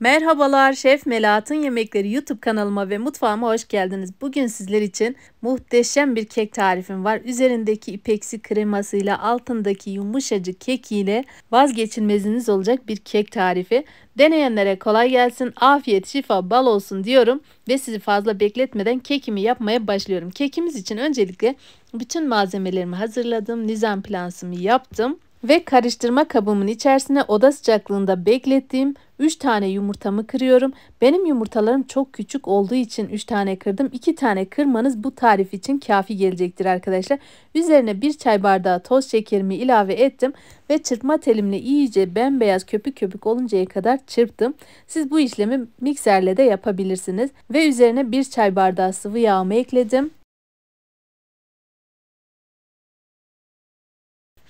Merhabalar Şef Melat'ın Yemekleri YouTube kanalıma ve mutfağıma hoş geldiniz. Bugün sizler için muhteşem bir kek tarifim var. Üzerindeki ipeksi kremasıyla altındaki yumuşacık kekiyle vazgeçilmeziniz olacak bir kek tarifi. Deneyenlere kolay gelsin, afiyet, şifa, bal olsun diyorum ve sizi fazla bekletmeden kekimi yapmaya başlıyorum. Kekimiz için öncelikle bütün malzemelerimi hazırladım, nizam plansımı yaptım ve karıştırma kabımın içerisine oda sıcaklığında beklettiğim 3 tane yumurtamı kırıyorum. Benim yumurtalarım çok küçük olduğu için 3 tane kırdım. 2 tane kırmanız bu tarif için kafi gelecektir arkadaşlar. Üzerine 1 çay bardağı toz şekerimi ilave ettim ve çırpma telimle iyice bembeyaz köpük köpük oluncaya kadar çırptım. Siz bu işlemi mikserle de yapabilirsiniz ve üzerine 1 çay bardağı sıvı yağımı ekledim.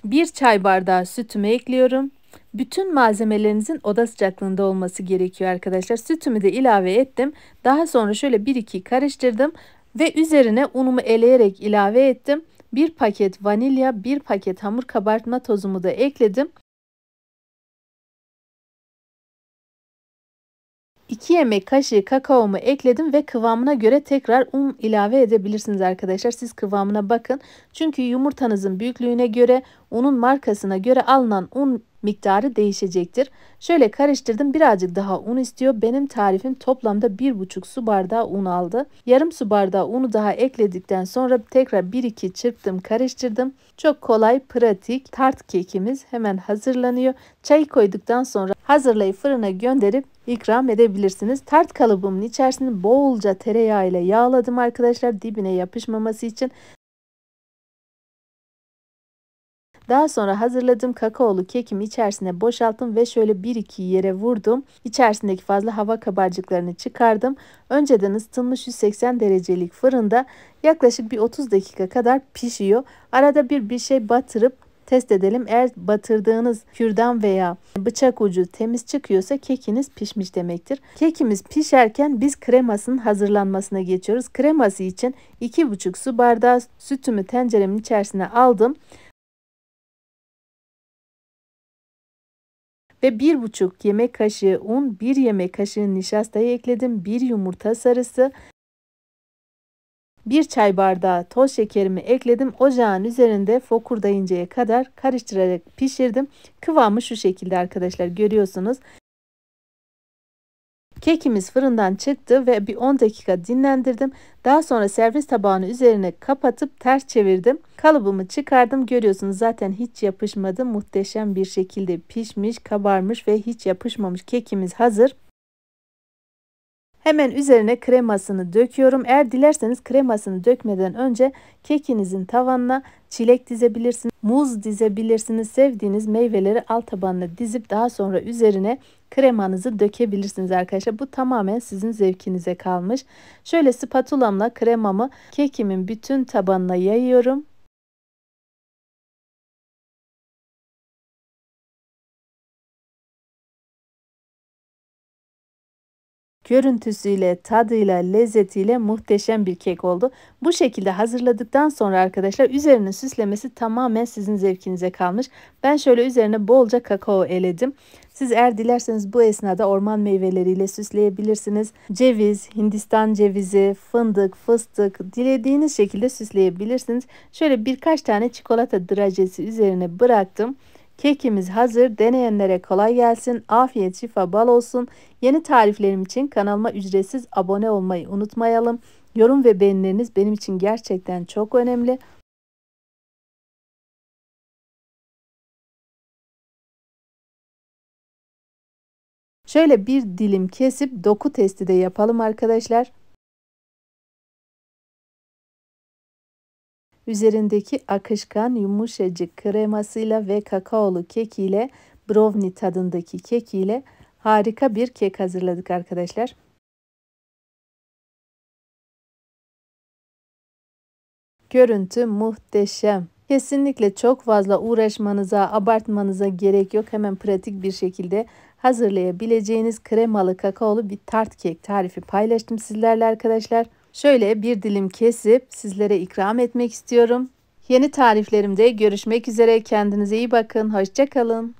1 çay bardağı sütümü ekliyorum. Bütün malzemelerinizin oda sıcaklığında olması gerekiyor arkadaşlar. Sütümü de ilave ettim. Daha sonra şöyle 1-2 karıştırdım ve üzerine unumu eleyerek ilave ettim. Bir paket vanilya, bir paket hamur kabartma tozumu da ekledim. 2 yemek kaşığı kakaomu ekledim ve kıvamına göre tekrar un ilave edebilirsiniz arkadaşlar. Siz kıvamına bakın. Çünkü yumurtanızın büyüklüğüne göre unun markasına göre alınan un miktarı değişecektir. Şöyle karıştırdım birazcık daha un istiyor. Benim tarifim toplamda 1,5 su bardağı un aldı. Yarım su bardağı unu daha ekledikten sonra tekrar 1-2 çırptım karıştırdım. Çok kolay pratik tart kekimiz hemen hazırlanıyor. Çayı koyduktan sonra hazırlayıp fırına gönderip ikram edebilirsiniz. Tart kalıbımın içerisini bolca tereyağı ile yağladım arkadaşlar dibine yapışmaması için. Daha sonra hazırladığım kakaolu kekimi içerisine boşalttım ve şöyle 1-2 yere vurdum. İçerisindeki fazla hava kabarcıklarını çıkardım. Önceden ısıtılmış 180 derecelik fırında yaklaşık bir 30 dakika kadar pişiyor. Arada bir bir şey batırıp test edelim. Eğer batırdığınız kürdan veya bıçak ucu temiz çıkıyorsa kekiniz pişmiş demektir. Kekimiz pişerken biz kremasının hazırlanmasına geçiyoruz. Kreması için 2,5 su bardağı sütümü tenceremin içerisine aldım. ve 1,5 yemek kaşığı un, 1 yemek kaşığı nişastayı ekledim, 1 yumurta sarısı, 1 çay bardağı toz şekerimi ekledim. Ocağın üzerinde fokurdayıncaya kadar karıştırarak pişirdim. Kıvamı şu şekilde arkadaşlar görüyorsunuz. Kekimiz fırından çıktı ve bir 10 dakika dinlendirdim. Daha sonra servis tabağını üzerine kapatıp ters çevirdim. Kalıbımı çıkardım. Görüyorsunuz zaten hiç yapışmadı. Muhteşem bir şekilde pişmiş, kabarmış ve hiç yapışmamış kekimiz hazır. Hemen üzerine kremasını döküyorum. Eğer dilerseniz kremasını dökmeden önce kekinizin tavanına çilek dizebilirsiniz. Muz dizebilirsiniz. Sevdiğiniz meyveleri alt tabanına dizip daha sonra üzerine kremanızı dökebilirsiniz arkadaşlar. Bu tamamen sizin zevkinize kalmış. Şöyle spatulamla kremamı kekimin bütün tabanına yayıyorum. Görüntüsüyle, tadıyla, lezzetiyle muhteşem bir kek oldu. Bu şekilde hazırladıktan sonra arkadaşlar üzerinin süslemesi tamamen sizin zevkinize kalmış. Ben şöyle üzerine bolca kakao eledim. Siz eğer dilerseniz bu esnada orman meyveleriyle süsleyebilirsiniz. Ceviz, Hindistan cevizi, fındık, fıstık dilediğiniz şekilde süsleyebilirsiniz. Şöyle birkaç tane çikolata drajesi üzerine bıraktım. Kekimiz hazır. Deneyenlere kolay gelsin. Afiyet şifa bal olsun. Yeni tariflerim için kanalıma ücretsiz abone olmayı unutmayalım. Yorum ve beğenileriniz benim için gerçekten çok önemli. Şöyle bir dilim kesip doku testi de yapalım arkadaşlar. Üzerindeki akışkan yumuşacık kremasıyla ve kakaolu kek ile brownie tadındaki kek ile harika bir kek hazırladık arkadaşlar. Görüntü muhteşem. Kesinlikle çok fazla uğraşmanıza, abartmanıza gerek yok. Hemen pratik bir şekilde hazırlayabileceğiniz kremalı kakaolu bir tart kek tarifi paylaştım sizlerle arkadaşlar. Şöyle bir dilim kesip sizlere ikram etmek istiyorum. Yeni tariflerimde görüşmek üzere. Kendinize iyi bakın. Hoşçakalın.